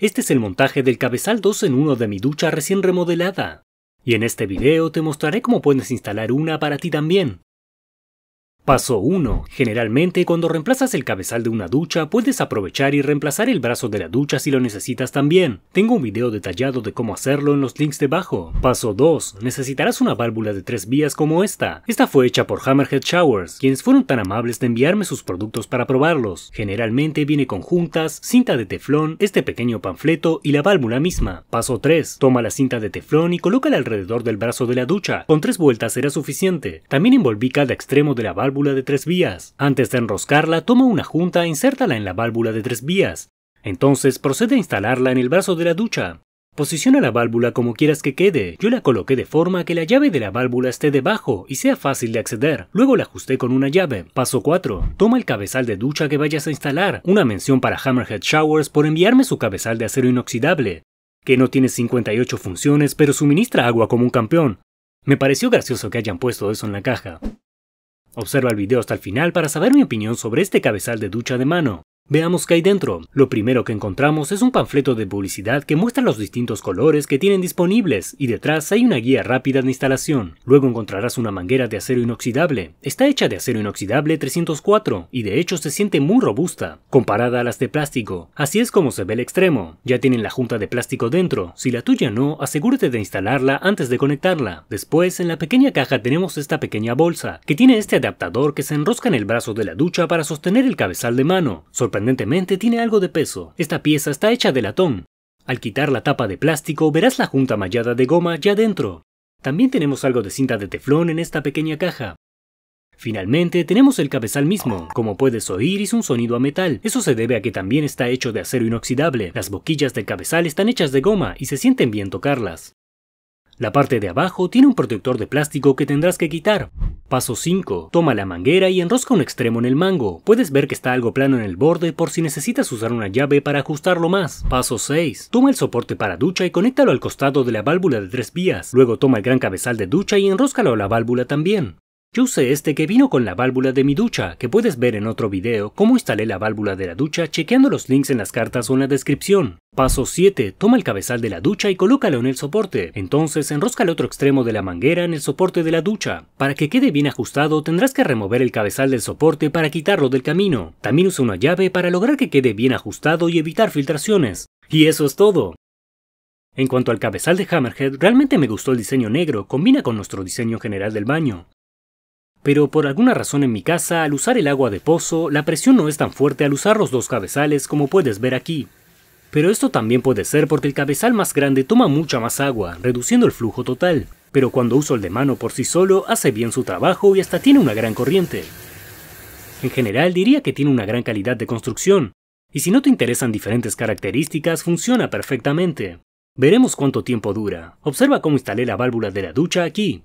Este es el montaje del cabezal 2 en 1 de mi ducha recién remodelada. Y en este video te mostraré cómo puedes instalar una para ti también. Paso 1. Generalmente cuando reemplazas el cabezal de una ducha puedes aprovechar y reemplazar el brazo de la ducha si lo necesitas también. Tengo un video detallado de cómo hacerlo en los links debajo. Paso 2. Necesitarás una válvula de tres vías como esta. Esta fue hecha por Hammerhead Showers, quienes fueron tan amables de enviarme sus productos para probarlos. Generalmente viene con juntas, cinta de teflón, este pequeño panfleto y la válvula misma. Paso 3. Toma la cinta de teflón y colócala alrededor del brazo de la ducha. Con tres vueltas será suficiente. También envolví cada extremo de la válvula válvula de tres vías. Antes de enroscarla, toma una junta e insértala en la válvula de tres vías. Entonces procede a instalarla en el brazo de la ducha. Posiciona la válvula como quieras que quede. Yo la coloqué de forma que la llave de la válvula esté debajo y sea fácil de acceder. Luego la ajusté con una llave. Paso 4. Toma el cabezal de ducha que vayas a instalar. Una mención para Hammerhead Showers por enviarme su cabezal de acero inoxidable, que no tiene 58 funciones pero suministra agua como un campeón. Me pareció gracioso que hayan puesto eso en la caja. Observa el video hasta el final para saber mi opinión sobre este cabezal de ducha de mano. Veamos qué hay dentro. Lo primero que encontramos es un panfleto de publicidad que muestra los distintos colores que tienen disponibles y detrás hay una guía rápida de instalación. Luego encontrarás una manguera de acero inoxidable. Está hecha de acero inoxidable 304 y de hecho se siente muy robusta, comparada a las de plástico. Así es como se ve el extremo. Ya tienen la junta de plástico dentro. Si la tuya no, asegúrate de instalarla antes de conectarla. Después, en la pequeña caja tenemos esta pequeña bolsa, que tiene este adaptador que se enrosca en el brazo de la ducha para sostener el cabezal de mano tiene algo de peso. Esta pieza está hecha de latón. Al quitar la tapa de plástico verás la junta mallada de goma ya dentro. También tenemos algo de cinta de teflón en esta pequeña caja. Finalmente tenemos el cabezal mismo, como puedes oír es un sonido a metal, eso se debe a que también está hecho de acero inoxidable, las boquillas del cabezal están hechas de goma y se sienten bien tocarlas. La parte de abajo tiene un protector de plástico que tendrás que quitar, Paso 5. Toma la manguera y enrosca un extremo en el mango. Puedes ver que está algo plano en el borde por si necesitas usar una llave para ajustarlo más. Paso 6. Toma el soporte para ducha y conéctalo al costado de la válvula de tres vías. Luego toma el gran cabezal de ducha y enróscalo a la válvula también. Yo usé este que vino con la válvula de mi ducha, que puedes ver en otro video cómo instalé la válvula de la ducha chequeando los links en las cartas o en la descripción. Paso 7. Toma el cabezal de la ducha y colócalo en el soporte. Entonces enrosca el otro extremo de la manguera en el soporte de la ducha. Para que quede bien ajustado tendrás que remover el cabezal del soporte para quitarlo del camino. También usa una llave para lograr que quede bien ajustado y evitar filtraciones. Y eso es todo. En cuanto al cabezal de Hammerhead, realmente me gustó el diseño negro, combina con nuestro diseño general del baño. Pero por alguna razón en mi casa, al usar el agua de pozo, la presión no es tan fuerte al usar los dos cabezales como puedes ver aquí. Pero esto también puede ser porque el cabezal más grande toma mucha más agua, reduciendo el flujo total. Pero cuando uso el de mano por sí solo, hace bien su trabajo y hasta tiene una gran corriente. En general diría que tiene una gran calidad de construcción, y si no te interesan diferentes características, funciona perfectamente. Veremos cuánto tiempo dura. Observa cómo instalé la válvula de la ducha aquí.